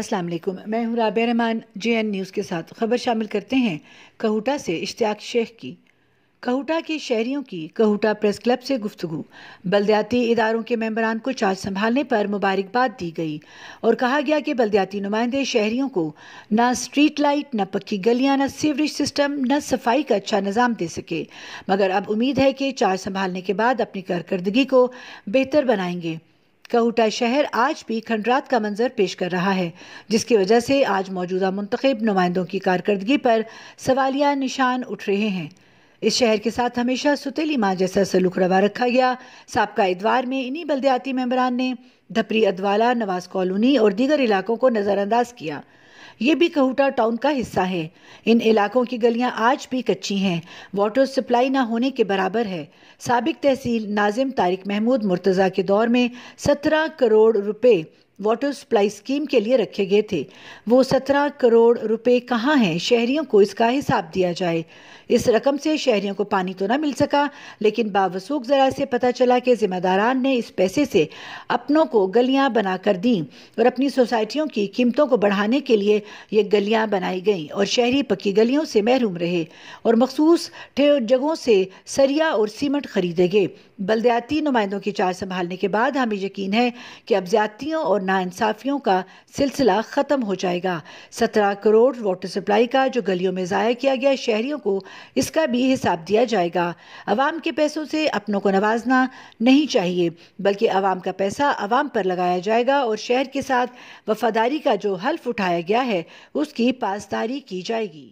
अस्सलाम वालेकुम मैं हूं राबिया रहमान एन न्यूज़ के साथ खबर शामिल करते हैं कहूटा से इश्तियाक शेख की कहूटा के शहरियों की कहूटा प्रेस क्लब से गुफ्तु बलदयाती इदारों के मेंबरान को चार्ज संभालने पर मुबारकबाद दी गई और कहा गया कि बलदयाती नुमाइंदे शहरियों को न स्ट्रीट लाइट न पक्की गलियां न सीवरेज सिस्टम न सफाई का अच्छा निज़ाम दे सके मगर अब उम्मीद है कि चार्ज संभालने के बाद अपनी कारकर्दगी को बेहतर बनाएंगे कहूटा शहर आज भी खंडरात का मंजर पेश कर रहा है जिसकी वजह से आज मौजूदा मुंतब नुमाइंदों की कारकर्दगी पर सवालिया निशान उठ रहे हैं इस शहर के साथ हमेशा सुतीली माँ जैसा सलूक रवा रखा गया सबका इतवार में इन्हीं बलदयाती मेम्बरान ने धपरी अदवाला नवाज कॉलोनी और दीगर इलाकों को नज़रअंदाज किया ये भी कहूटा टाउन का हिस्सा है इन इलाकों की गलियां आज भी कच्ची हैं वाटर सप्लाई ना होने के बराबर है सबक तहसील नाजिम तारिक महमूद मुर्तज़ा के दौर में सत्रह करोड़ रुपये वाटर सप्लाई स्कीम के लिए रखे गए थे वो सत्रह करोड़ रुपए कहाँ हैं शहरियों को इसका हिसाब दिया जाए इस रकम से शहरियों को पानी तो ना मिल सका लेकिन बावसूख जरा से पता चला कि जिम्मेदारान ने इस पैसे से अपनों को गलियां बना कर दी और अपनी सोसाइटियों की कीमतों को बढ़ाने के लिए ये गलियां बनाई गईं और शहरी पक्की गलियों से महरूम रहे और मखसूस जगहों से सरिया और सीमेंट खरीदे गए बलदयाती नुमाइंदों की चार संभालने के बाद हमें यकीन है कि अब ज्यादतियों और नाइंसाफियों का सिलसिला ख़त्म हो जाएगा सत्रह करोड़ वाटर सप्लाई का जो गलियों में ज़ाया किया गया शहरियों को इसका भी हिसाब दिया जाएगा आवाम के पैसों से अपनों को नवाजना नहीं चाहिए बल्कि आवाम का पैसा आवाम पर लगाया जाएगा और शहर के साथ वफादारी का जो हल्फ उठाया गया है उसकी पासदारी की जाएगी